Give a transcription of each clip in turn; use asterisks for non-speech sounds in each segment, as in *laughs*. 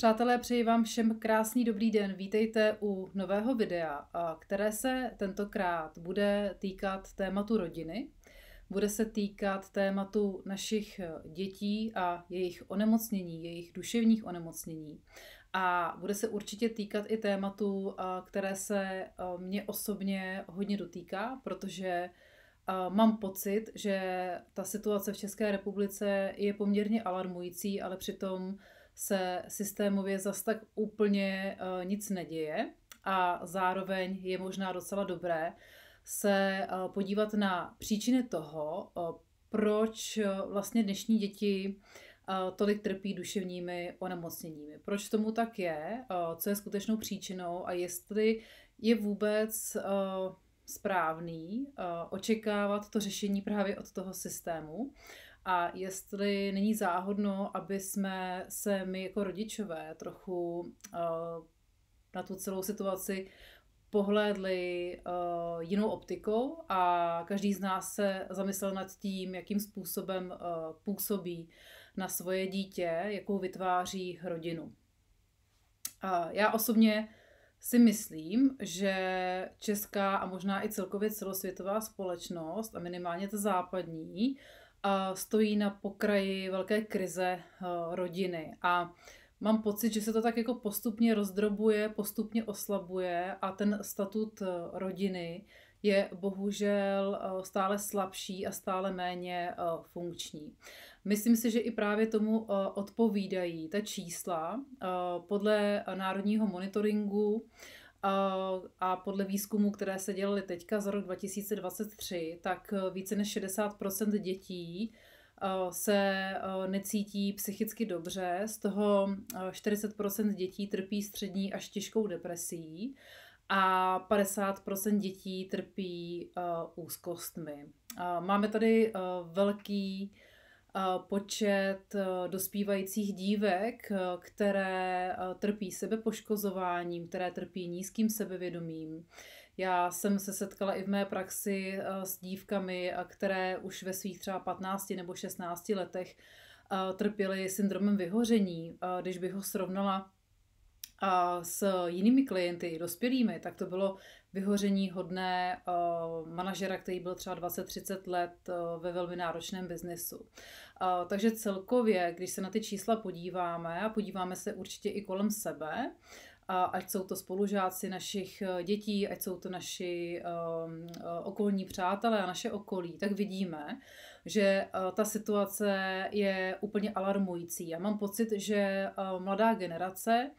Přátelé, přeji vám všem krásný dobrý den. Vítejte u nového videa, které se tentokrát bude týkat tématu rodiny, bude se týkat tématu našich eh, dětí a jejich onemocnění, jejich duševních onemocnění. A bude se určitě týkat i tématu, eh, které se eh, mě osobně hodně dotýká, protože mám pocit, že ta situace v České republice je poměrně alarmující, ale přitom se systémově zas tak úplně eh, nic neděje a zároveň je možná docela dobré se eh, podívat na příčiny toho, eh, proč vlastně dnešní děti tolik trpí duševními onemocněními. Proč tomu tak je, co je skutečnou příčinou a jestli je vůbec správný očekávat to řešení právě od toho systému a jestli není záhodno, aby jsme se my jako rodičové trochu uh, na tu celou situaci pohlédli uh, jinou optikou a každý z nás se zamyslel nad tím, jakým způsobem uh, působí na svoje dítě, jakou vytváří rodinu. Uh, já osobně si myslím, že česká a možná i celkově celosvětová společnost a minimálně ta západní uh, a stojí na pokraji velké krize eh, rodiny. A mám pocit, že se to tak jako postupně rozdrobuje, postupně oslabuje a ten statut eh, rodiny je bohužel eh, stále slabší a stále méně funkční. Myslím si, že i právě tomu odpovídají ta čísla podle národního monitoringu a podle výzkumu, které se dělaly teďka za rok 2023, tak eh, více než 60% dětí eh, se eh, necítí psychicky dobře, z toho 40% dětí trpí střední až těžkou depresí a 50% dětí trpí úzkostmi. Máme tady velký počet e, dospívajících dívek, e, které e, trpí sebepoškozováním, které trpí nízkým sebevědomím. Já jsem se setkala i v mé praxi s dívkami, které už ve svých třeba 15 nebo 16 letech trpěly syndromem vyhoření. Když bych ho srovnala a s jinými klienty, dospělými, tak to bylo vyhoření hodné eh, manažera, který byl třeba 20-30 let eh, ve velmi náročném biznesu. Eh, takže celkově, když se na ty čísla podíváme, a podíváme se určitě i kolem sebe, ať jsou to spolužáci našich dětí, ať jsou to naši ehm, okolní přátelé a naše okolí, tak vidíme, že ta situace je úplně alarmující. Já mám pocit, že mladá generace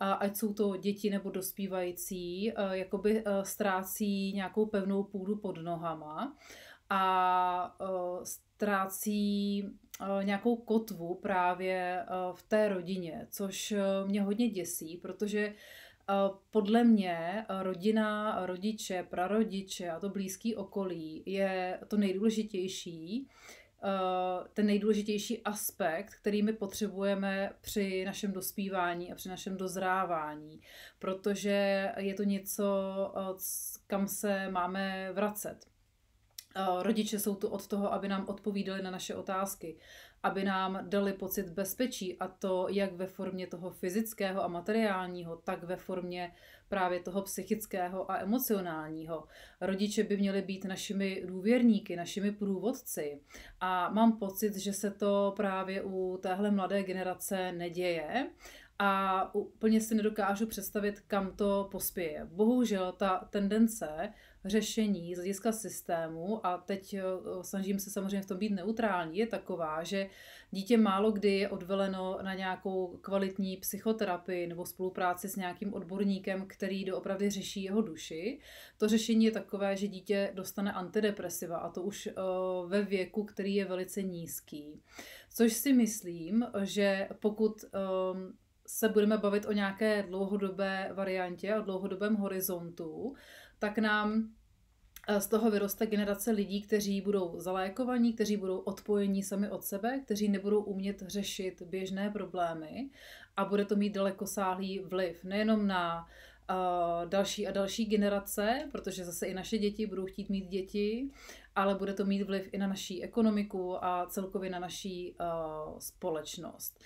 ať jsou to děti nebo dospívající, eh, jakoby eh, ztrácí nějakou pevnou půdu pod nohama a eh, ztrácí nějakou kotvu právě v té rodině, což mě hodně děsí, protože podle mě rodina, rodiče, prarodiče a to blízký okolí je to nejdůležitější Eh, ten nejdůležitější aspekt, který my potřebujeme při našem dospívání a při našem dozrávání, protože je to něco, eh, kam se máme vracet. Eh, rodiče jsou tu od toho, aby nám odpovídali na naše otázky aby nám dali pocit bezpečí a to jak ve formě toho fyzického a materiálního, tak ve formě právě toho psychického a emocionálního. Rodiče by měli být našimi důvěrníky, našimi průvodci a mám pocit, že se to právě u téhle mladé generace neděje a úplně si nedokážu představit, kam to pospěje. Bohužel ta tendence řešení z hlediska systému, a teď eh, snažím se samozřejmě v tom být neutrální, je taková, že dítě málo kdy je odveleno na nějakou kvalitní psychoterapii nebo spolupráci s nějakým odborníkem, který doopravdy řeší jeho duši. To řešení je takové, že dítě dostane antidepresiva a to už eh, ve věku, který je velice nízký. Což si myslím, že pokud eh, se budeme bavit o nějaké dlouhodobé variantě a dlouhodobém horizontu, tak nám eh, z toho vyroste generace lidí, kteří budou zalékovaní, kteří budou odpojení sami od sebe, kteří nebudou umět řešit běžné problémy a bude to mít dalekosáhlý vliv nejenom na eh, další a další generace, protože zase i naše děti budou chtít mít děti, ale bude to mít vliv i na naší ekonomiku a celkově na naší eh, společnost.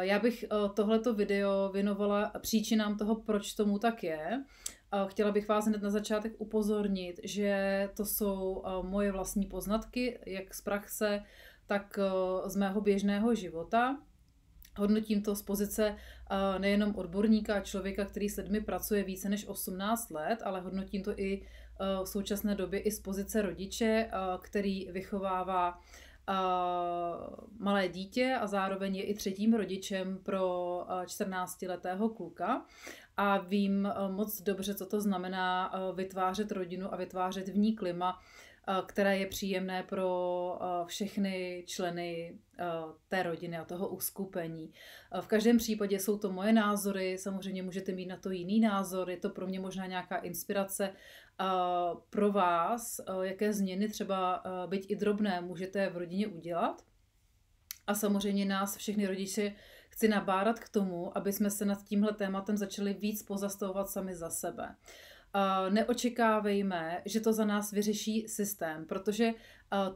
Já bych eh, tohleto video věnovala příčinám toho, proč tomu tak je. Chtěla bych vás hned na začátek upozornit, že to jsou eh, moje vlastní poznatky, jak z praxe, tak eh, z mého běžného života. Hodnotím to z pozice nejenom odborníka a člověka, který s lidmi pracuje více než 18 let, ale hodnotím to i v současné době i z pozice rodiče, který vychovává malé dítě a zároveň je i třetím rodičem pro 14-letého kluka. A vím moc dobře, co to znamená vytvářet rodinu a vytvářet v ní klima, Eh, které je příjemné pro eh, všechny členy eh, té rodiny a toho uskupení. V každém případě jsou to moje názory, samozřejmě můžete mít na to jiný názor, je to pro mě možná nějaká inspirace pro vás, jaké změny třeba, byť i drobné, můžete v rodině udělat. A samozřejmě nás všechny rodiče chci nabárat k tomu, aby jsme se nad tímhle tématem začali víc pozastavovat sami za sebe. Uh, neočekávejme, že to za nás vyřeší systém, protože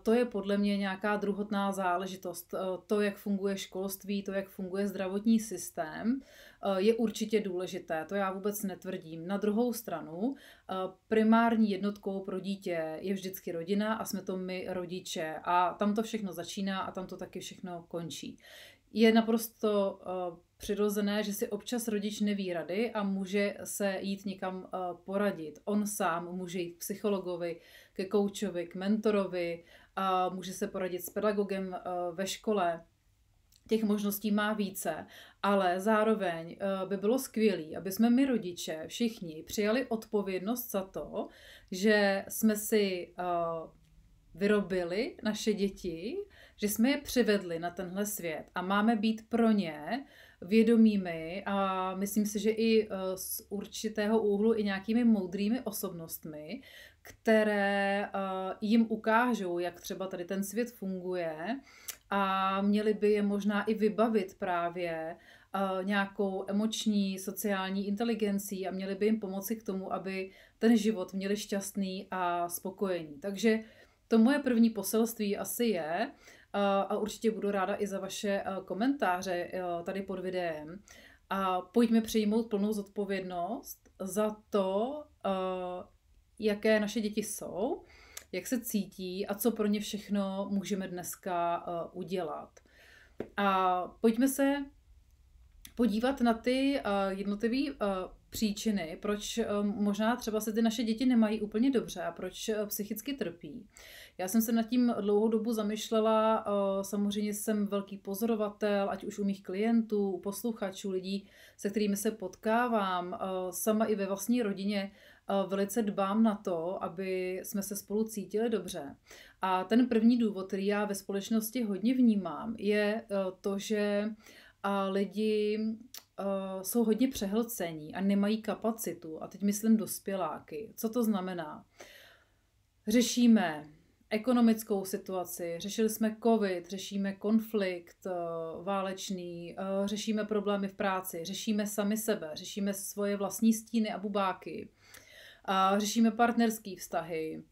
to je podle mě nějaká druhotná záležitost. To, jak funguje školství, to, jak funguje zdravotní systém, je určitě důležité, to já vůbec netvrdím. Na druhou stranu, primární jednotkou pro dítě je vždycky rodina a jsme to my rodiče a tam to všechno začíná a tam to taky všechno končí. Je naprosto přirozené, že si občas rodič neví rady a může se jít někam eh, poradit. On sám může jít k psychologovi, ke koučovi, k mentorovi, a může se poradit s pedagogem eh, ve škole. Těch možností má více, ale zároveň eh, by bylo skvělé, aby jsme my rodiče všichni přijali odpovědnost za to, že jsme si vyrobili naše děti, že jsme je přivedli na tenhle svět a máme být pro ně uh, vědomými a myslím si, že i eh, z určitého úhlu i nějakými moudrými osobnostmi, které eh, jim ukážou, jak třeba tady ten svět funguje a měli by je možná i vybavit právě eh, nějakou emoční, sociální inteligencí a měli by jim pomoci k tomu, aby ten život měli šťastný a spokojený. Takže to moje první poselství asi je, a určitě budu ráda i za vaše komentáře e, tady pod videem. A pojďme přijmout plnou zodpovědnost za to, e, jaké naše děti jsou, jak se cítí a co pro ně všechno můžeme dneska e, udělat. A pojďme se podívat na ty jednotlivé příčiny, proč eh, možná třeba se ty naše děti nemají úplně dobře a proč eh, psychicky trpí. Já jsem se nad tím dlouhou dobu zamýšlela, eh, samozřejmě jsem velký pozorovatel, ať už u mých klientů, posluchačů, lidí, se kterými se potkávám, sama i ve vlastní rodině, velice dbám na to, aby jsme se spolu cítili dobře. A ten první důvod, který já ve společnosti hodně vnímám, je to, že a lidi uh, jsou hodně přehlcení a nemají kapacitu. A teď myslím dospěláky. Co to znamená? Řešíme ekonomickou situaci, řešili jsme covid, řešíme konflikt uh, válečný, uh, řešíme problémy v práci, řešíme sami sebe, řešíme svoje vlastní stíny a bubáky, uh, řešíme partnerské vztahy.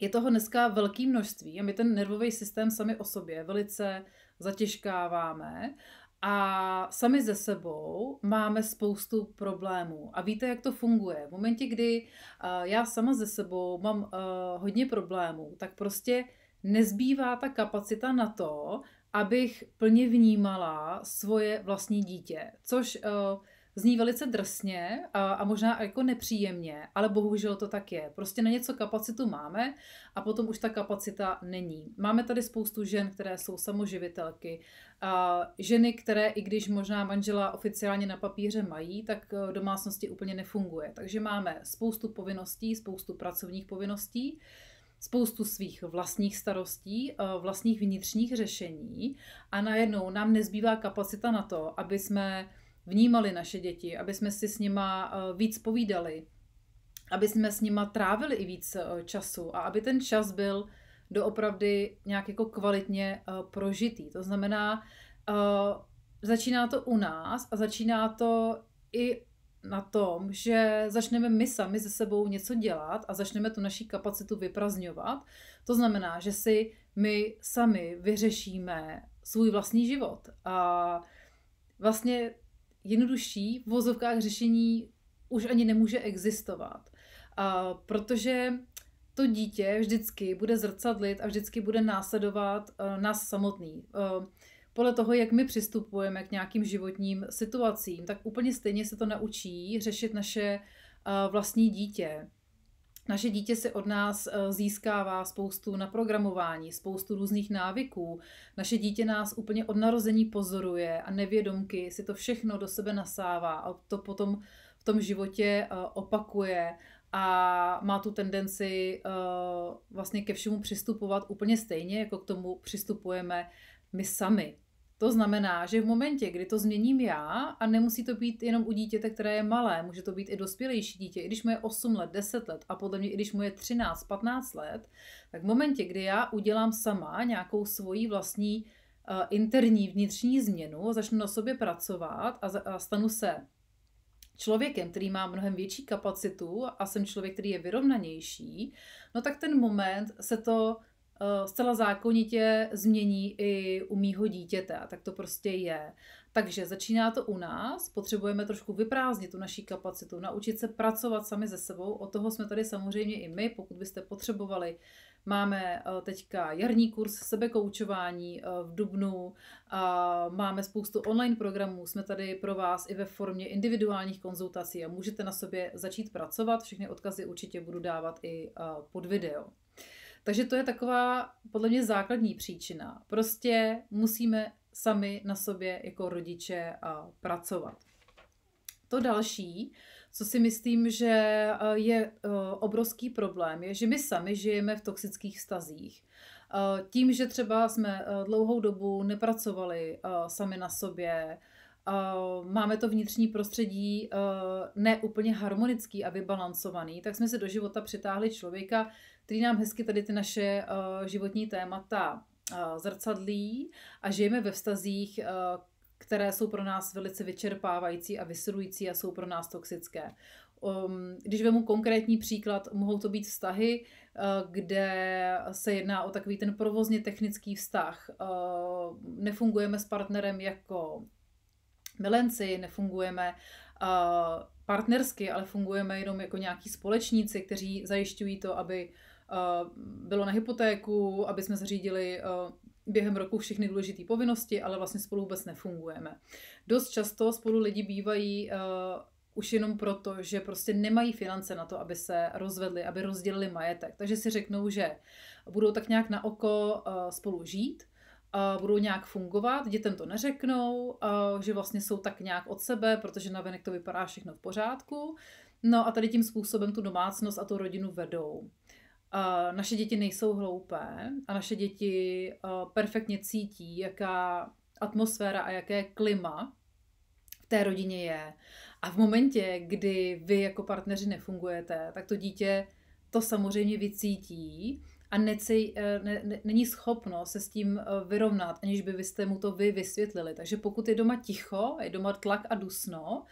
Je toho dneska velké množství a my ten nervový systém sami o sobě velice zatěžkáváme a sami ze sebou máme spoustu problémů. A víte, jak to funguje. V momentě, kdy eh, já sama ze sebou mám eh, hodně problémů, tak prostě nezbývá ta kapacita na to, abych plně vnímala svoje vlastní dítě. Což uh, zní velice drsně a, a možná jako nepříjemně, ale bohužel to tak je. Prostě na něco kapacitu máme a potom už ta kapacita není. Máme tady spoustu žen, které jsou samoživitelky, a ženy, které i když možná manžela oficiálně na papíře mají, tak eh, v domácnosti úplně nefunguje. Takže máme spoustu povinností, spoustu pracovních povinností, spoustu svých vlastních starostí, eh, vlastních vnitřních řešení a najednou nám nezbývá kapacita na to, aby jsme vnímali naše děti, aby jsme si s nima eh, víc povídali, aby jsme s nima trávili i víc eh, času a aby ten čas byl doopravdy nějak jako kvalitně eh, prožitý. To znamená, začíná to u nás a začíná to i na tom, že začneme my sami ze sebou něco dělat a začneme tu naší kapacitu vyprazňovat. To znamená, že si my sami vyřešíme svůj vlastní život. A vlastně jednodušší v vozovkách řešení už ani nemůže existovat. A protože to dítě vždycky bude zrcadlit a vždycky bude následovat uh, nás samotný. Uh, podle toho, jak my přistupujeme k nějakým životním situacím, tak úplně stejně se to naučí řešit naše uh, vlastní dítě. Naše dítě se od nás eh, získává spoustu naprogramování, spoustu různých návyků. Naše dítě nás úplně od narození pozoruje a nevědomky si to všechno do sebe nasává a to potom v tom životě eh, opakuje a má tu tendenci eh, vlastně ke všemu přistupovat úplně stejně, jako k tomu přistupujeme my sami. To znamená, že v momentě, kdy to změním já, a nemusí to být jenom u dítěte, které je malé, může to být i dospělejší dítě, i když mu je 8 let, 10 let a podle mě i když mu je 13, 15 let, tak v momentě, kdy já udělám sama nějakou svoji vlastní eh, interní vnitřní změnu, začnu na sobě pracovat a, a stanu se člověkem, který má mnohem větší kapacitu a jsem člověk, který je vyrovnanější, no tak ten moment se to Eh, zcela zákonitě změní i u mýho dítěte. A tak to prostě je. Takže začíná to u nás, potřebujeme trošku vyprázdnit tu naší kapacitu, naučit se pracovat sami se sebou, o toho jsme tady samozřejmě i my, pokud byste potřebovali. Máme eh, teďka jarní kurz sebekoučování eh, v Dubnu, a máme spoustu online programů, jsme tady pro vás i ve formě individuálních konzultací a můžete na sobě začít pracovat, všechny odkazy určitě budu dávat i pod video. Takže to je taková podle mě základní příčina. Prostě musíme sami na sobě jako rodiče pracovat. To další, co si myslím, že eh, je eh, obrovský problém, je, že my sami žijeme v toxických vztazích. Eh, tím, že třeba jsme dlouhou dobu nepracovali sami na sobě, máme to vnitřní prostředí neúplně harmonický a vybalancovaný, tak jsme se do života přitáhli člověka, který nám hezky tady ty naše uh, životní témata uh, zrcadlí a žijeme ve vztazích, uh, které jsou pro nás velice vyčerpávající a vysilující a jsou pro nás toxické. Um, když vemu konkrétní příklad, mohou to být vztahy, uh, kde se jedná o takový ten provozně technický vztah. Uh, nefungujeme s partnerem jako milenci, nefungujeme uh, partnersky, ale fungujeme jenom jako nějaký společníci, kteří zajišťují to, aby uh, Eh, bylo na hypotéku, aby jsme zřídili eh, během roku všechny důležité povinnosti, ale vlastně spolu vůbec nefungujeme. Dost často spolu lidi bývají eh, už jenom proto, že prostě nemají finance na to, aby se rozvedli, aby rozdělili majetek. Takže si řeknou, že budou tak nějak na oko spolu žít, budou nějak fungovat, dětem to neřeknou, že vlastně jsou tak nějak od sebe, protože venek to vypadá všechno v pořádku. No a tady tím způsobem tu domácnost a tu rodinu vedou naše děti nejsou hloupé a naše děti perfektně cítí, jaká atmosféra a jaké klima v té rodině je. A v momentě, kdy vy jako partneři nefungujete, tak to dítě to samozřejmě vycítí a neci, e, ne, ne, není schopno se s tím e, vyrovnat, aniž by vy mu to vy vysvětlili. Takže pokud je doma ticho, je doma tlak a dusno,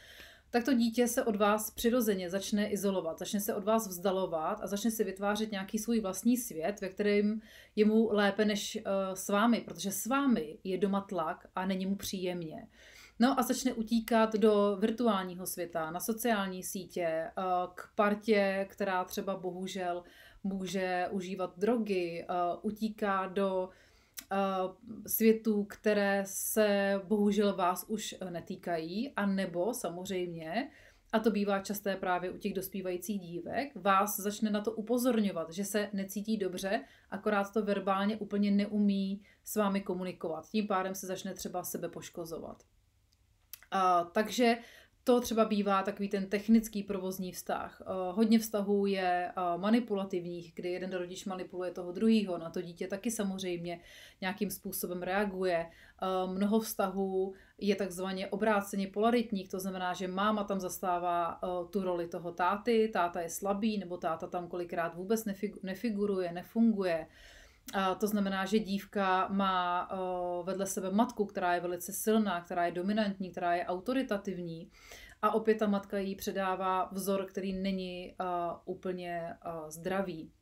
tak to dítě se od vás přirozeně začne izolovat, začne se od vás vzdalovat a začne si vytvářet nějaký svůj vlastní svět, ve kterém je mu lépe než eh, s vámi, protože s vámi je doma tlak a není mu příjemně. No a začne utíkat do virtuálního světa, na sociální sítě, eh, k partě, která třeba bohužel může užívat drogy, eh, utíká do Eh, světů, které se bohužel vás už eh, netýkají, a nebo samozřejmě, a to bývá časté právě u těch dospívajících dívek, vás začne na to upozorňovat, že se necítí dobře, akorát to verbálně úplně neumí s vámi komunikovat. Tím pádem se začne třeba sebe poškozovat. A, eh, takže to třeba bývá takový ten technický provozní vztah. Eh, hodně vztahů je eh, manipulativních, kdy jeden rodič manipuluje toho druhého, na to dítě taky samozřejmě nějakým způsobem reaguje. Eh, mnoho vztahů je takzvaně obráceně polaritních, to znamená, že máma tam zastává tu roli toho táty, táta je slabý, nebo táta tam kolikrát vůbec nefiguruje, nefunguje a to znamená, že dívka má vedle sebe matku, která je velice silná, která je dominantní, která je autoritativní. A opět ta matka jí předává vzor, který není úplně zdravý.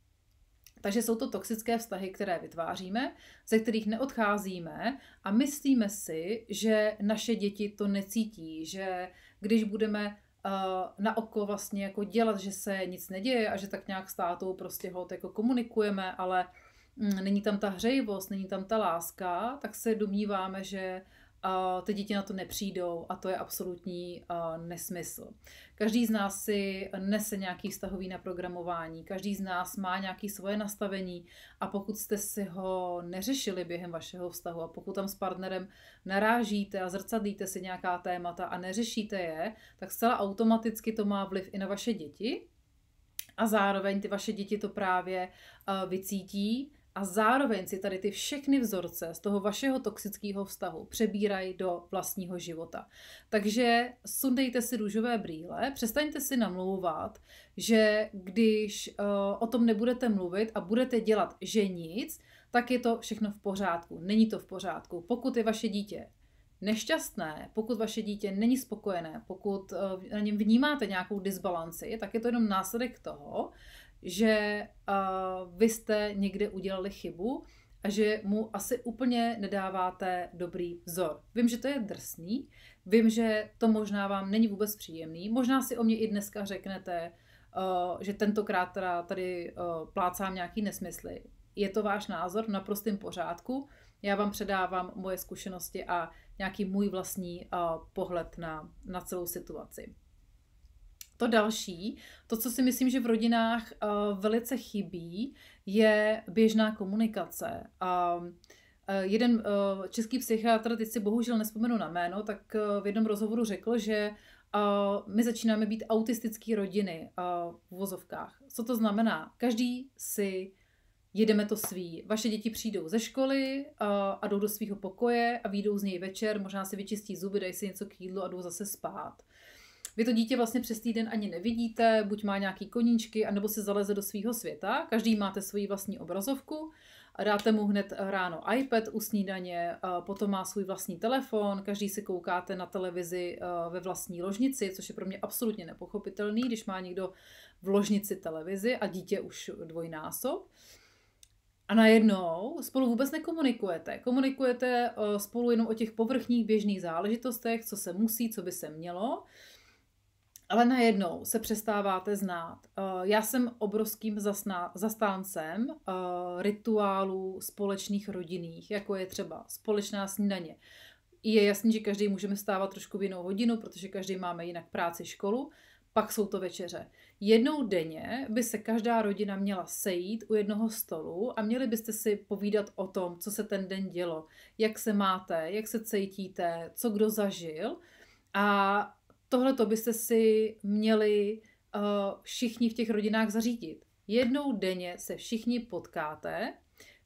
Takže jsou to toxické vztahy, které vytváříme, ze kterých neodcházíme a myslíme si, že naše děti to necítí, že když budeme na oko vlastně jako dělat, že se nic neděje a že tak nějak s tátou prostě ho jako komunikujeme, ale Mm, není tam ta hřejivost, není tam ta láska, tak se domníváme, že ty děti na to nepřijdou a to je absolutní nesmysl. Každý z nás si nese nějaký vztahový naprogramování, každý z nás má nějaké svoje nastavení a pokud jste si ho neřešili během vašeho vztahu a pokud tam s partnerem narážíte a zrcadlíte si nějaká témata a neřešíte je, tak zcela automaticky to má vliv i na vaše děti a zároveň ty vaše děti to právě vycítí a zároveň si tady ty všechny vzorce z toho vašeho toxického vztahu přebírají do vlastního života. Takže sundejte si růžové brýle, přestaňte si namlouvat, že když uh, o tom nebudete mluvit a budete dělat, že nic, tak je to všechno v pořádku. Není to v pořádku. Pokud je vaše dítě nešťastné, pokud vaše dítě není spokojené, pokud eh, na něm vnímáte nějakou disbalanci, tak je to jenom následek toho, že uh, vy jste někde udělali chybu a že mu asi úplně nedáváte dobrý vzor. Vím, že to je drsný, vím, že to možná vám není vůbec příjemný, možná si o mě i dneska řeknete, uh, že tentokrát teda tady uh, plácám nějaký nesmysly. Je to váš názor na prostém pořádku, já vám předávám moje zkušenosti a nějaký můj vlastní uh, pohled na, na celou situaci. To další, to, co si myslím, že v rodinách uh, velice chybí, je běžná komunikace. Uh, jeden uh, český psychiatr, teď si bohužel nespomenu na jméno, tak uh, v jednom rozhovoru řekl, že uh, my začínáme být autistický rodiny uh, v vozovkách. Co to znamená? Každý si jedeme to svý. Vaše děti přijdou ze školy uh, a jdou do svého pokoje a výjdou z něj večer, možná si vyčistí zuby, dají si něco k jídlu a jdou zase spát. Uh, vy to dítě vlastně přes týden ani nevidíte, buď má nějaký koníčky, anebo se zaleze do svého světa. Každý máte svoji vlastní obrazovku dáte mu hned ráno iPad u snídaně, potom má svůj vlastní telefon, každý si koukáte na televizi ve vlastní ložnici, což je pro mě absolutně nepochopitelný, když má někdo v ložnici televizi a dítě už dvojnásob. A najednou spolu vůbec nekomunikujete. Komunikujete spolu jenom o těch povrchních běžných záležitostech, co se musí, co by se mělo ale najednou se přestáváte znát. Eh, já jsem obrovským zasná, zastáncem eh, rituálů společných rodinných, jako je třeba společná snídaně. Je jasný, že každý můžeme stávat trošku v jinou hodinu, protože každý máme jinak práci, školu, pak jsou to večeře. Jednou denně by se každá rodina měla sejít u jednoho stolu a měli byste si povídat o tom, co se ten den dělo, jak se máte, jak se cítíte, co kdo zažil. A tohle to byste si měli eh, všichni v těch rodinách zařídit. Jednou denně se všichni potkáte,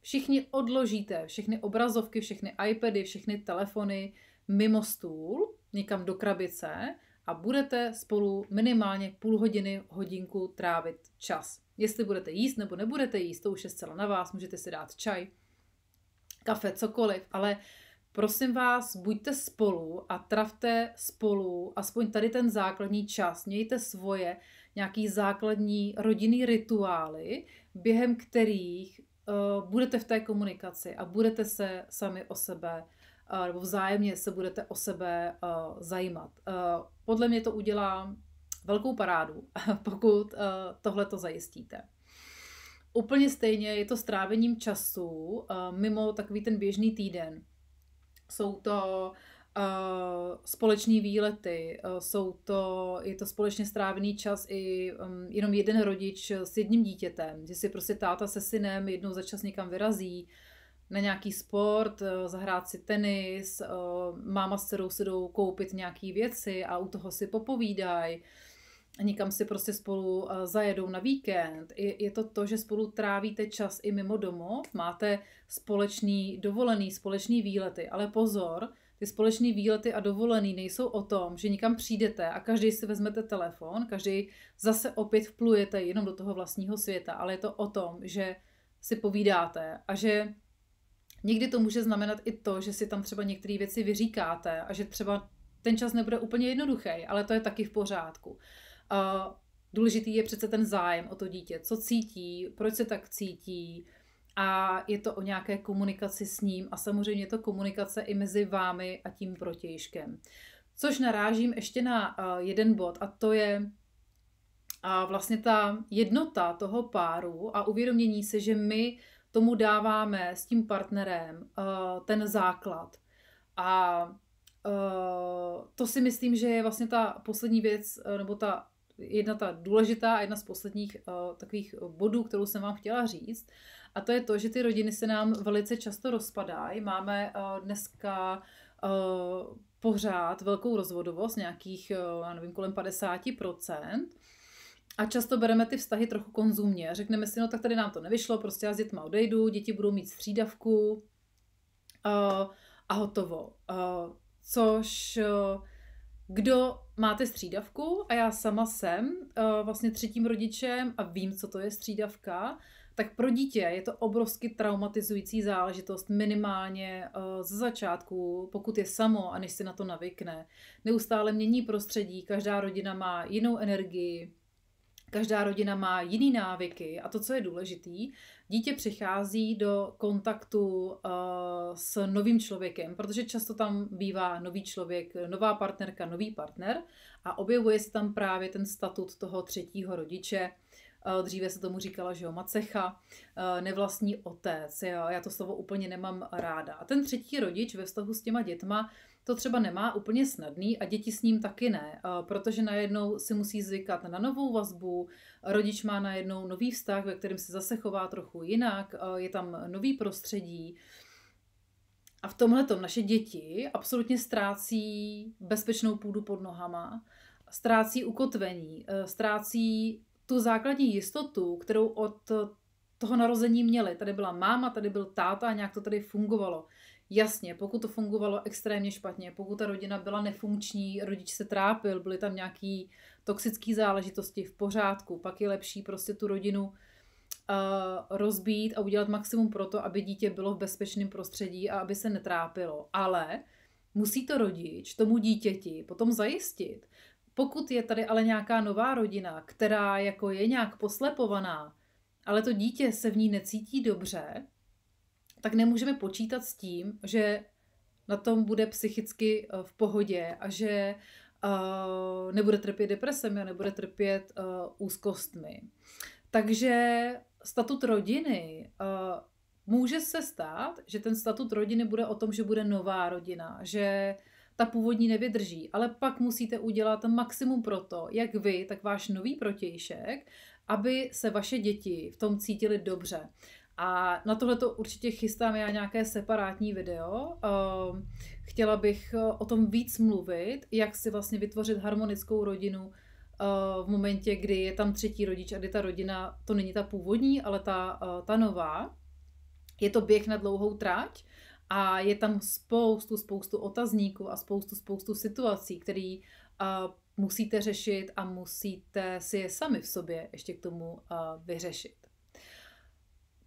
všichni odložíte všechny obrazovky, všechny iPady, všechny telefony mimo stůl, někam do krabice a budete spolu minimálně půl hodiny, hodinku trávit čas. Jestli budete jíst nebo nebudete jíst, to už je zcela na vás, můžete si dát čaj, kafe, cokoliv, ale uh, Prosím vás, buďte spolu a travte spolu aspoň tady ten základní čas. Mějte svoje nějaký základní rodinný rituály, během kterých uh, budete v té komunikaci a budete se sami o sebe uh, nebo vzájemně se budete o sebe uh, zajímat. Uh, podle mě to udělá velkou parádu, *laughs* pokud uh, tohle to zajistíte. Úplně stejně je to strávením času uh, mimo takový ten běžný týden. Jsou to Uh, společné výlety, uh, jsou to, je to společně strávený čas i um, jenom jeden rodič s jedním dítětem, že si prostě táta se synem jednou za čas někam vyrazí na nějaký sport, uh, zahrát si tenis, máma s dcerou se jdou koupit nějaké věci a u toho si popovídají někam si prostě spolu eh, zajedou na víkend. Je, to to, že spolu trávíte čas i mimo domov, máte společný dovolený, společný výlety, ale pozor, ty společné výlety a dovolený nejsou o tom, že někam přijdete a každý si vezmete telefon, každý zase opět vplujete jenom do toho vlastního světa, ale je to o tom, že si povídáte a že někdy to může znamenat i to, že si tam třeba některé věci vyříkáte a že třeba ten čas nebude úplně jednoduchý, ale to je taky v pořádku. Důležitý je přece ten zájem o to dítě, co cítí, proč se tak cítí, a je to o nějaké komunikaci s ním a samozřejmě je to komunikace i mezi vámi a tím protějškem. Což narážím ještě na eh, jeden bod a to je a eh, vlastně ta jednota toho páru a uvědomění se, že my tomu dáváme s tím partnerem eh, ten základ. A to si myslím, že je vlastně ta poslední věc, nebo ta jedna ta důležitá, jedna z posledních uh, takových bodů, kterou jsem vám chtěla říct. A to je to, že ty rodiny se nám velice často rozpadají. Máme uh, dneska uh, pořád velkou rozvodovost, nějakých, já nevím, kolem 50%. A často bereme ty vztahy trochu konzumně. Řekneme si, no tak tady nám to nevyšlo, prostě já s dětma odejdu, děti budou mít střídavku uh, a hotovo. Uh, což uh, kdo máte střídavku a já sama jsem uh, vlastně třetím rodičem a vím, co to je střídavka, tak pro dítě je to obrovsky traumatizující záležitost minimálně uh, ze začátku, pokud je samo a než si na to navykne. Neustále mění prostředí, každá rodina má jinou energii, Každá rodina má jiný návyky a to, co je důležitý, dítě přichází do kontaktu uh, s novým člověkem, protože často tam bývá nový člověk, nová partnerka, nový partner a objevuje se tam právě ten statut toho třetího rodiče, Eh, dříve se tomu říkala, že jo, macecha, eh, nevlastní otec, jo, já to slovo úplně nemám ráda. A ten třetí rodič ve vztahu s těma dětma to třeba nemá úplně snadný a děti s ním taky ne, eh, protože najednou si musí zvykat na novou vazbu, rodič má najednou nový vztah, ve kterém se zase chová trochu jinak, je tam nový prostředí, a v tomhle tom naše děti absolutně ztrácí bezpečnou půdu pod nohama, ztrácí ukotvení, ztrácí tu základní jistotu, kterou od toho narození měli. Tady byla máma, tady byl táta a nějak to tady fungovalo. Jasně, pokud to fungovalo extrémně špatně, pokud ta rodina byla nefunkční, rodič se trápil, byly tam nějaké toxické záležitosti v pořádku, pak je lepší prostě tu rodinu uh, rozbít a udělat maximum pro to, aby dítě bylo v bezpečném prostředí a aby se netrápilo. Ale musí to rodič tomu dítěti potom zajistit, pokud je tady ale nějaká nová rodina, která jako je nějak poslepovaná, ale to dítě se v ní necítí dobře, tak nemůžeme počítat s tím, že na tom bude psychicky eh, v pohodě a že uh, nebude trpět depresemi a nebude trpět uh, úzkostmi. Takže statut rodiny uh, může se stát, že ten statut rodiny bude o tom, že bude nová rodina, že uh, ta původní nevydrží, ale pak musíte udělat maximum pro to, jak vy, tak váš nový protějšek, aby se vaše děti v tom cítily dobře. A na tohle to určitě chystám já nějaké separátní video. Ehm, chtěla bych eh, o tom víc mluvit, jak si vlastně vytvořit harmonickou rodinu eh, v momentě, kdy je tam třetí rodič a kdy ta rodina, to není ta původní, ale ta, eh, ta nová. Je to běh na dlouhou tráť, a je tam spoustu, spoustu otazníků a spoustu, spoustu situací, které uh, musíte řešit a musíte si je sami v sobě ještě k tomu uh, vyřešit.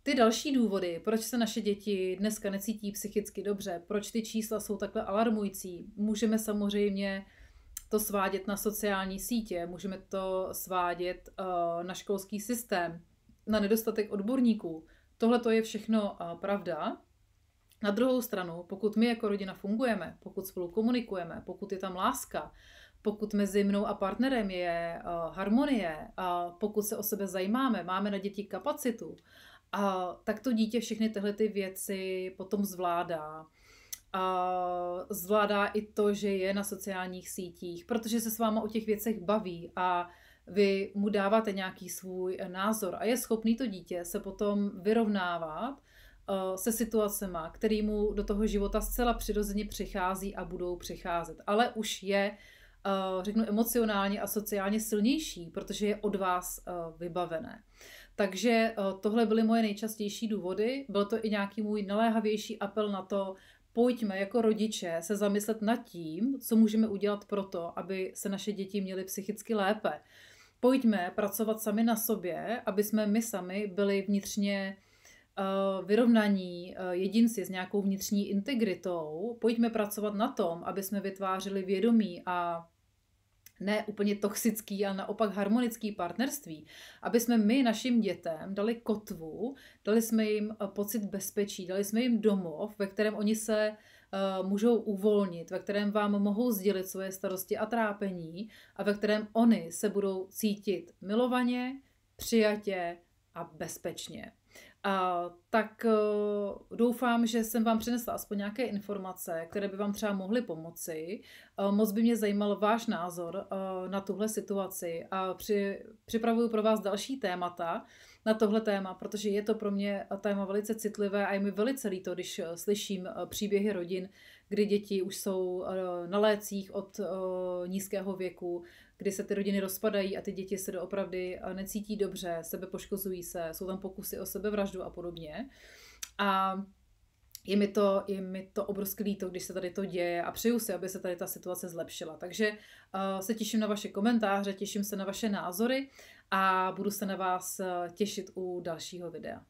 Ty další důvody, proč se naše děti dneska necítí psychicky dobře, proč ty čísla jsou takhle alarmující, můžeme samozřejmě to svádět na sociální sítě, můžeme to svádět uh, na školský systém, na nedostatek odborníků. Tohle to je všechno uh, pravda, na druhou stranu, pokud my jako rodina fungujeme, pokud spolu komunikujeme, pokud je tam láska, pokud mezi mnou a partnerem je eh, harmonie, a pokud se o sebe zajímáme, máme na děti kapacitu, a tak to dítě všechny tyhle ty věci potom zvládá. A zvládá i to, že je na sociálních sítích, protože se s váma o těch věcech baví a vy mu dáváte nějaký svůj eh, názor a je schopný to dítě se potom vyrovnávat Eh, se situacema, který mu do toho života zcela přirozeně přichází a budou přicházet. Ale už je, eh, řeknu, emocionálně a sociálně silnější, protože je od vás eh, vybavené. Takže tohle byly moje nejčastější důvody. Byl to i nějaký můj naléhavější apel na to, pojďme jako rodiče se zamyslet nad tím, co můžeme udělat pro to, aby se naše děti měly psychicky lépe. Pojďme pracovat sami na sobě, aby jsme my sami byli vnitřně Eh, vyrovnaní eh, jedinci s nějakou vnitřní integritou, pojďme pracovat na tom, aby jsme vytvářeli vědomí a ne úplně toxický, ale naopak harmonický partnerství, aby jsme my našim dětem dali kotvu, dali jsme jim eh, pocit bezpečí, dali jsme jim domov, ve kterém oni se můžou uvolnit, ve kterém vám mohou sdělit svoje starosti a trápení a ve kterém oni se budou cítit milovaně, přijatě a bezpečně. A tak eh, doufám, že jsem vám přinesla aspoň nějaké informace, které by vám třeba mohly pomoci. Eh, moc by mě zajímal váš názor eh, na tuhle situaci a při, připravuju pro vás další témata na tohle téma, protože je to pro mě téma velice citlivé a je mi velice líto, když slyším příběhy rodin, kdy děti už jsou na lécích od nízkého věku, kdy se ty rodiny rozpadají a ty děti se doopravdy eh, necítí dobře, sebe poškozují se, jsou tam pokusy o sebevraždu a podobně. A je mi to, je mi to obrovský líto, když se tady to děje a přeju si, aby se tady ta situace zlepšila. Takže uh, se těším na vaše komentáře, těším se na vaše názory a budu se na vás eh, těšit u dalšího videa.